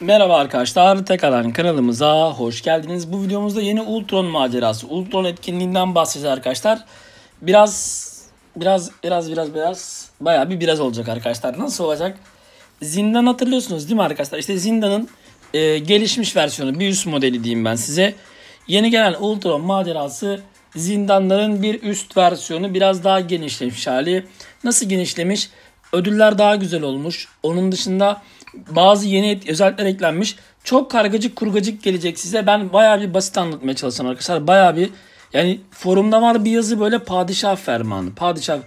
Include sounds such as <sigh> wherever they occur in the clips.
Merhaba arkadaşlar, tekrardan kanalımıza hoş geldiniz. Bu videomuzda yeni Ultron macerası, Ultron etkinliğinden bahsedeceğiz arkadaşlar. Biraz, biraz, biraz, biraz, biraz, bayağı bir biraz olacak arkadaşlar. Nasıl olacak? Zindan hatırlıyorsunuz değil mi arkadaşlar? İşte Zindan'ın e, gelişmiş versiyonu, bir üst modeli diyeyim ben size. Yeni gelen Ultron macerası zindanların bir üst versiyonu biraz daha genişlemiş hali. Nasıl genişlemiş? Ödüller daha güzel olmuş. Onun dışında bazı yeni özellikler eklenmiş. Çok kargacık kurgacık gelecek size. Ben bayağı bir basit anlatmaya çalışacağım arkadaşlar. Bayağı bir yani forumda var bir yazı böyle padişah fermanı. Padişah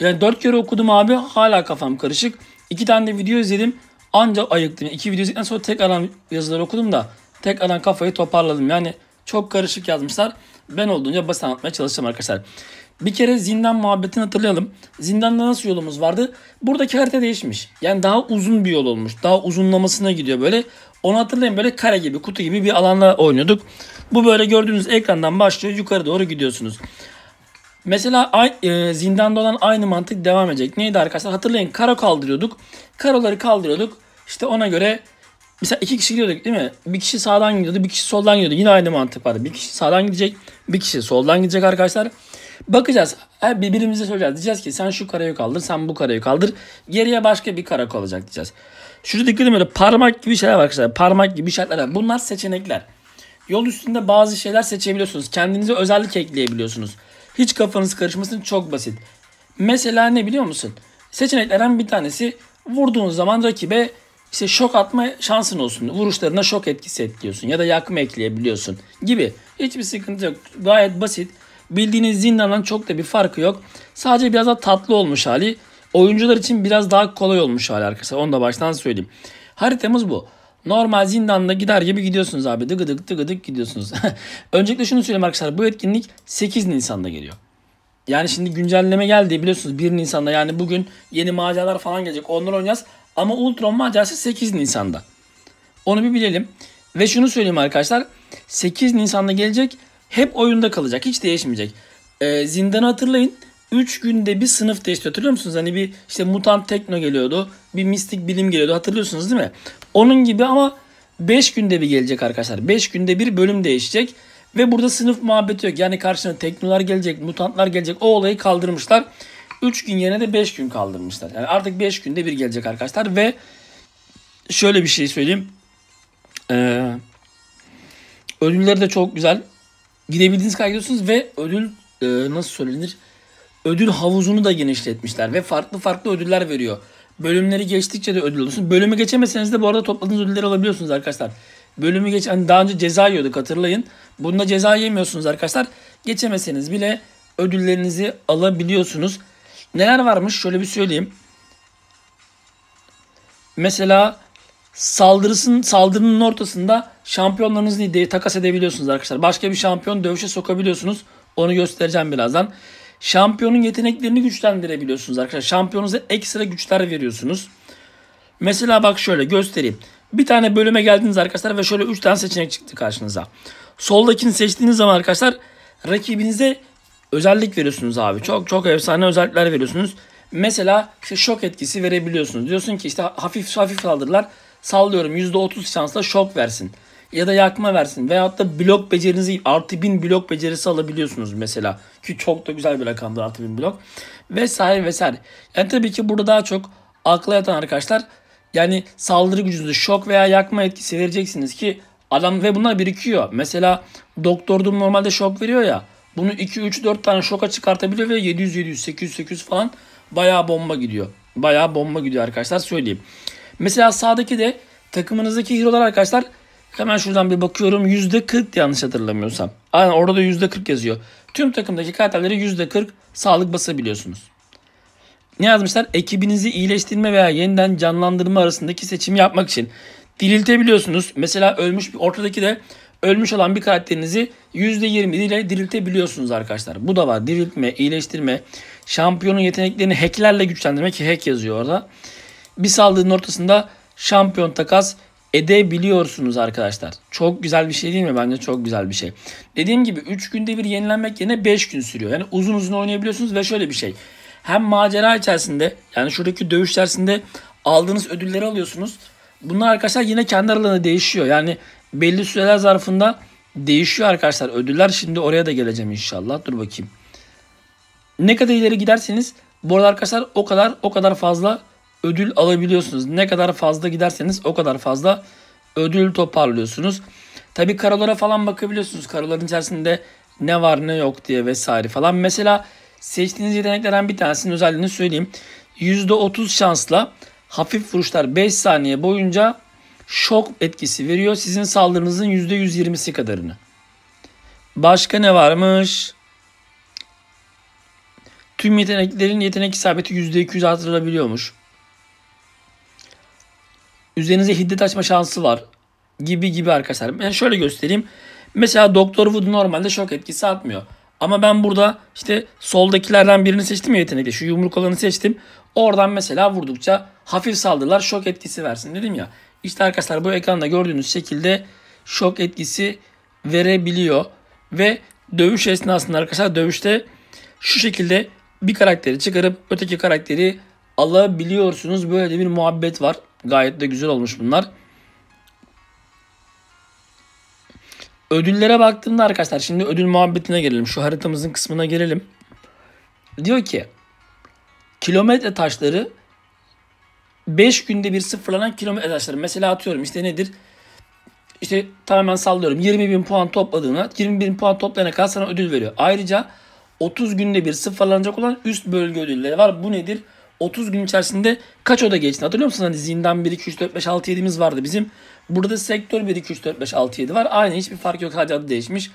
yani dört kere okudum abi hala kafam karışık. İki tane de video izledim ancak ayıktım. Yani iki video izledikten sonra tekrardan yazıları okudum da tek tekrardan kafayı toparladım. Yani çok karışık yazmışlar. Ben olduğunca basit anlatmaya çalışacağım arkadaşlar. Bir kere zindan muhabbetini hatırlayalım. Zindanda nasıl yolumuz vardı? Buradaki harita değişmiş. Yani daha uzun bir yol olmuş. Daha uzunlamasına gidiyor böyle. Onu hatırlayın böyle kare gibi kutu gibi bir alanda oynuyorduk. Bu böyle gördüğünüz ekrandan başlıyor yukarı doğru gidiyorsunuz. Mesela e, zindanda olan aynı mantık devam edecek. Neydi arkadaşlar? Hatırlayın karo kaldırıyorduk. Karoları kaldırıyorduk. İşte ona göre mesela iki kişi gidiyorduk değil mi? Bir kişi sağdan gidiyordu, bir kişi soldan gidiyordu. Yine aynı mantık vardı. Bir kişi sağdan gidecek, bir kişi soldan gidecek arkadaşlar. Bakacağız. Birbirimize söyleyeceğiz Diyeceğiz ki sen şu karayı kaldır, sen bu karayı kaldır. Geriye başka bir kara kalacak diyeceğiz. Şurada dikkat edin parmak gibi şeyler var arkadaşlar. Parmak gibi şeyler. var. Bunlar seçenekler. Yol üstünde bazı şeyler seçebiliyorsunuz. Kendinize özellik ekleyebiliyorsunuz. Hiç kafanız karışmasın çok basit. Mesela ne biliyor musun? Seçeneklerden bir tanesi vurduğun zaman rakibe işte şok atma şansın olsun. Vuruşlarına şok etkisi ekliyorsun ya da yakma ekleyebiliyorsun gibi. Hiçbir sıkıntı yok. Gayet basit. Bildiğiniz zindandan çok da bir farkı yok. Sadece biraz daha tatlı olmuş hali. Oyuncular için biraz daha kolay olmuş hali arkadaşlar. Onu da baştan söyleyeyim. Haritamız bu. Normal zindanda gider gibi gidiyorsunuz abi. Dıgıdık dıgıdık gidiyorsunuz. <laughs> Öncelikle şunu söyleyeyim arkadaşlar. Bu etkinlik 8 Nisan'da geliyor. Yani şimdi güncelleme geldi biliyorsunuz 1 Nisan'da. Yani bugün yeni maceralar falan gelecek. Onları oynayacağız. Ama Ultron macerası 8 Nisan'da. Onu bir bilelim. Ve şunu söyleyeyim arkadaşlar. 8 Nisan'da gelecek hep oyunda kalacak. Hiç değişmeyecek. E, zindanı hatırlayın. 3 günde bir sınıf değişti hatırlıyor musunuz? Hani bir işte mutant tekno geliyordu. Bir mistik bilim geliyordu. Hatırlıyorsunuz değil mi? Onun gibi ama 5 günde bir gelecek arkadaşlar. 5 günde bir bölüm değişecek. Ve burada sınıf muhabbeti yok. Yani karşına teknolar gelecek, mutantlar gelecek. O olayı kaldırmışlar. 3 gün yerine de 5 gün kaldırmışlar. Yani artık 5 günde bir gelecek arkadaşlar. Ve şöyle bir şey söyleyeyim. Ee, ödülleri de çok güzel gidebildiğiniz kadar gidiyorsunuz ve ödül e, nasıl söylenir? Ödül havuzunu da genişletmişler ve farklı farklı ödüller veriyor. Bölümleri geçtikçe de ödül alıyorsunuz. Bölümü geçemeseniz de bu arada topladığınız ödülleri alabiliyorsunuz arkadaşlar. Bölümü geç, hani daha önce ceza yiyorduk hatırlayın. Bunda ceza yemiyorsunuz arkadaşlar. Geçemeseniz bile ödüllerinizi alabiliyorsunuz. Neler varmış şöyle bir söyleyeyim. Mesela Saldırısın saldırının ortasında şampiyonlarınızı iddiayı takas edebiliyorsunuz arkadaşlar. Başka bir şampiyon dövüşe sokabiliyorsunuz. Onu göstereceğim birazdan. Şampiyonun yeteneklerini güçlendirebiliyorsunuz arkadaşlar. Şampiyonunuza ekstra güçler veriyorsunuz. Mesela bak şöyle göstereyim. Bir tane bölüme geldiniz arkadaşlar ve şöyle 3 tane seçenek çıktı karşınıza. Soldakini seçtiğiniz zaman arkadaşlar rakibinize özellik veriyorsunuz abi. Çok çok efsane özellikler veriyorsunuz. Mesela şok etkisi verebiliyorsunuz. Diyorsun ki işte hafif hafif saldırılar sallıyorum %30 şansla şok versin ya da yakma versin veyahut da blok becerinizi artı bin blok becerisi alabiliyorsunuz mesela ki çok da güzel bir rakamdır artı bin blok vesaire vesaire. Yani tabii ki burada daha çok akla yatan arkadaşlar yani saldırı gücünüzü şok veya yakma etkisi vereceksiniz ki adam ve bunlar birikiyor. Mesela doktordum normalde şok veriyor ya bunu 2 3 4 tane şoka çıkartabiliyor ve 700 700 800 800 falan bayağı bomba gidiyor. Bayağı bomba gidiyor arkadaşlar söyleyeyim. Mesela sağdaki de takımınızdaki hero'lar arkadaşlar hemen şuradan bir bakıyorum %40 yanlış hatırlamıyorsam. Aynen orada da %40 yazıyor. Tüm takımdaki karakterlere %40 sağlık basabiliyorsunuz. Ne yazmışlar? Ekibinizi iyileştirme veya yeniden canlandırma arasındaki seçimi yapmak için diriltebiliyorsunuz. Mesela ölmüş bir ortadaki de ölmüş olan bir karakterinizi %20 ile diriltebiliyorsunuz arkadaşlar. Bu da var. Diriltme, iyileştirme, şampiyonun yeteneklerini hacklerle güçlendirme ki hack yazıyor orada bir saldırının ortasında şampiyon takas edebiliyorsunuz arkadaşlar. Çok güzel bir şey değil mi? Bence çok güzel bir şey. Dediğim gibi 3 günde bir yenilenmek yerine 5 gün sürüyor. Yani uzun uzun oynayabiliyorsunuz ve şöyle bir şey. Hem macera içerisinde yani şuradaki dövüş içerisinde aldığınız ödülleri alıyorsunuz. Bunlar arkadaşlar yine kendi aralarında değişiyor. Yani belli süreler zarfında değişiyor arkadaşlar ödüller. Şimdi oraya da geleceğim inşallah. Dur bakayım. Ne kadar ileri giderseniz bu arada arkadaşlar o kadar o kadar fazla ödül alabiliyorsunuz. Ne kadar fazla giderseniz o kadar fazla ödül toparlıyorsunuz. Tabi karolara falan bakabiliyorsunuz. Karoların içerisinde ne var ne yok diye vesaire falan. Mesela seçtiğiniz yeteneklerden bir tanesinin özelliğini söyleyeyim. %30 şansla hafif vuruşlar 5 saniye boyunca şok etkisi veriyor. Sizin saldırınızın %120'si kadarını. Başka ne varmış? Tüm yeteneklerin yetenek isabeti %200 artırılabiliyormuş üzerinize hiddet açma şansı var gibi gibi arkadaşlar. Ben şöyle göstereyim. Mesela Doktor Wood normalde şok etkisi atmıyor. Ama ben burada işte soldakilerden birini seçtim ya yetenekli. Şu yumruk olanı seçtim. Oradan mesela vurdukça hafif saldırılar şok etkisi versin dedim ya. İşte arkadaşlar bu ekranda gördüğünüz şekilde şok etkisi verebiliyor. Ve dövüş esnasında arkadaşlar dövüşte şu şekilde bir karakteri çıkarıp öteki karakteri alabiliyorsunuz. Böyle de bir muhabbet var. Gayet de güzel olmuş bunlar. Ödüllere baktığımda arkadaşlar şimdi ödül muhabbetine gelelim. Şu haritamızın kısmına gelelim. Diyor ki kilometre taşları 5 günde bir sıfırlanan kilometre taşları. Mesela atıyorum işte nedir? İşte tamamen sallıyorum. 20 bin puan topladığına 20 bin puan toplayana kadar sana ödül veriyor. Ayrıca 30 günde bir sıfırlanacak olan üst bölge ödülleri var. Bu nedir? 30 gün içerisinde kaç oda geçti? Hatırlıyor musunuz? Hani zindan 1, 2, 3, 4, 5, 6, 7'miz vardı bizim. Burada sektör 1, 2, 3, 4, 5, 6, 7 var. Aynı hiçbir fark yok. Sadece adı değişmiş.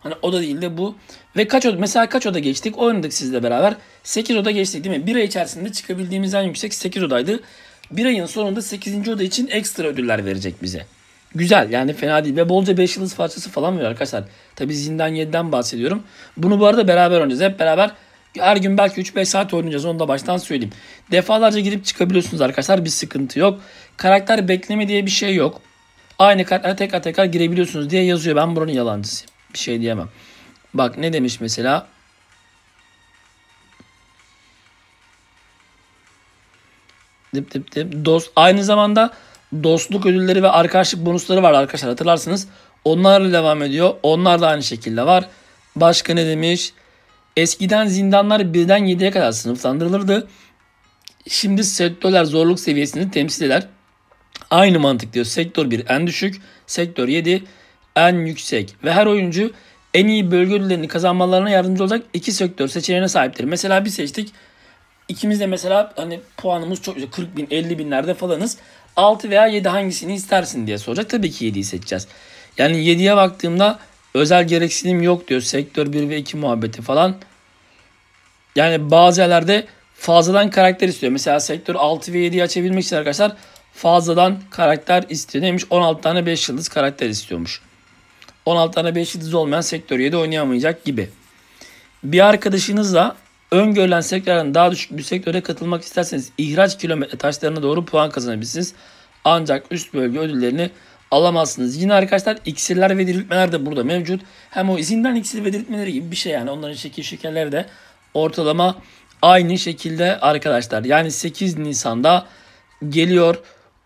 Hani oda değil de bu. Ve kaç oda, mesela kaç oda geçtik? Oynadık sizle beraber. 8 oda geçtik değil mi? bir ay içerisinde çıkabildiğimiz en yüksek 8 odaydı. bir ayın sonunda 8. oda için ekstra ödüller verecek bize. Güzel yani fena değil ve bolca 5 yıldız parçası falan veriyor arkadaşlar. Tabi Zindan 7'den bahsediyorum. Bunu bu arada beraber oynayacağız. Hep beraber her gün belki 3-5 saat oynayacağız onu da baştan söyleyeyim. Defalarca girip çıkabiliyorsunuz arkadaşlar bir sıkıntı yok. Karakter bekleme diye bir şey yok. Aynı karakter tekrar tekrar girebiliyorsunuz diye yazıyor. Ben buranın yalancısıyım. Bir şey diyemem. Bak ne demiş mesela. Dip dip dip. Dost. Aynı zamanda dostluk ödülleri ve arkadaşlık bonusları var arkadaşlar hatırlarsınız. Onlarla devam ediyor. Onlar da aynı şekilde var. Başka ne demiş? Eskiden zindanlar 1'den 7'ye kadar sınıflandırılırdı. Şimdi sektörler zorluk seviyesini temsil eder. Aynı mantık diyor. Sektör 1 en düşük, sektör 7 en yüksek ve her oyuncu en iyi bölge ödüllerini kazanmalarına yardımcı olacak iki sektör seçeneğine sahiptir. Mesela bir seçtik. İkimiz de mesela hani puanımız çok işte 40 bin 50 binlerde falanız. 6 veya 7 hangisini istersin diye soracak. Tabii ki 7'yi seçeceğiz. Yani 7'ye baktığımda özel gereksinim yok diyor. Sektör 1 ve 2 muhabbeti falan. Yani bazı yerlerde fazladan karakter istiyor. Mesela sektör 6 ve 7'yi açabilmek için arkadaşlar fazladan karakter istiyor. Neymiş? 16 tane 5 yıldız karakter istiyormuş. 16 tane 5 yıldız olmayan sektör 7 oynayamayacak gibi. Bir arkadaşınızla öngörülen sektörden daha düşük bir sektöre katılmak isterseniz ihraç kilometre taşlarına doğru puan kazanabilirsiniz. Ancak üst bölge ödüllerini alamazsınız. Yine arkadaşlar iksirler ve diriltmeler de burada mevcut. Hem o zindan iksir ve diriltmeleri gibi bir şey yani. Onların şekil şekerleri de ortalama aynı şekilde arkadaşlar. Yani 8 Nisan'da geliyor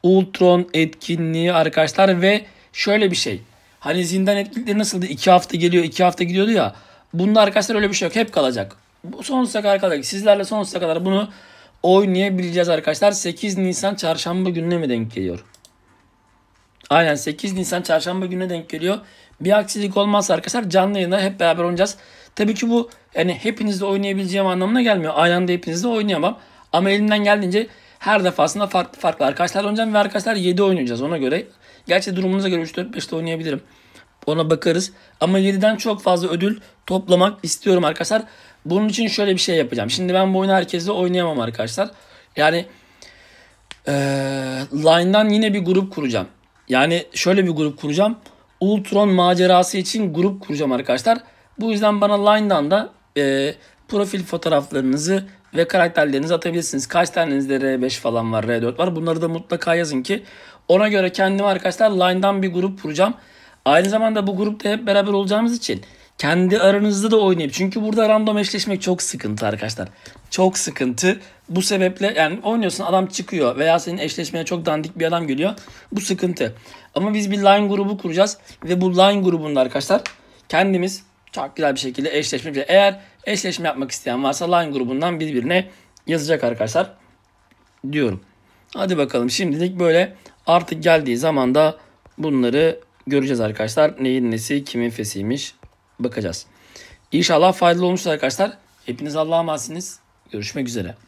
Ultron etkinliği arkadaşlar ve şöyle bir şey. Hani zindan etkinlikleri nasıldı? 2 hafta geliyor 2 hafta gidiyordu ya. Bunda arkadaşlar öyle bir şey yok. Hep kalacak. Bu sonsuza kadar kalacak. Sizlerle sonsuza kadar bunu oynayabileceğiz arkadaşlar. 8 Nisan çarşamba gününe mi denk geliyor? Aynen 8 Nisan çarşamba gününe denk geliyor. Bir aksilik olmazsa arkadaşlar canlı yayında hep beraber oynayacağız. Tabii ki bu yani hepinizle oynayabileceğim anlamına gelmiyor. Aynı anda hepinizle oynayamam. Ama elimden geldiğince her defasında farklı farklı arkadaşlar oynayacağım ve arkadaşlar 7 oynayacağız ona göre. Gerçi durumunuza göre 3-4-5'te oynayabilirim. Ona bakarız. Ama 7'den çok fazla ödül toplamak istiyorum arkadaşlar. Bunun için şöyle bir şey yapacağım. Şimdi ben bu oyunu herkesle oynayamam arkadaşlar. Yani ee, line'dan yine bir grup kuracağım. Yani şöyle bir grup kuracağım. Ultron macerası için grup kuracağım arkadaşlar. Bu yüzden bana Line'dan da e, profil fotoğraflarınızı ve karakterlerinizi atabilirsiniz. Kaç tanenizde R5 falan var, R4 var. Bunları da mutlaka yazın ki ona göre kendime arkadaşlar Line'dan bir grup kuracağım. Aynı zamanda bu grupta hep beraber olacağımız için kendi aranızda da oynayıp. Çünkü burada random eşleşmek çok sıkıntı arkadaşlar. Çok sıkıntı. Bu sebeple yani oynuyorsun adam çıkıyor veya senin eşleşmeye çok dandik bir adam geliyor. Bu sıkıntı. Ama biz bir line grubu kuracağız ve bu line grubunda arkadaşlar kendimiz çok güzel bir şekilde eşleşme eğer eşleşme yapmak isteyen varsa line grubundan birbirine yazacak arkadaşlar diyorum. Hadi bakalım şimdilik böyle artık geldiği zaman da bunları göreceğiz arkadaşlar. Neyin nesi kimin fesiymiş bakacağız. İnşallah faydalı olmuştur arkadaşlar. Hepiniz Allah'a emanetsiniz. Görüşmek üzere.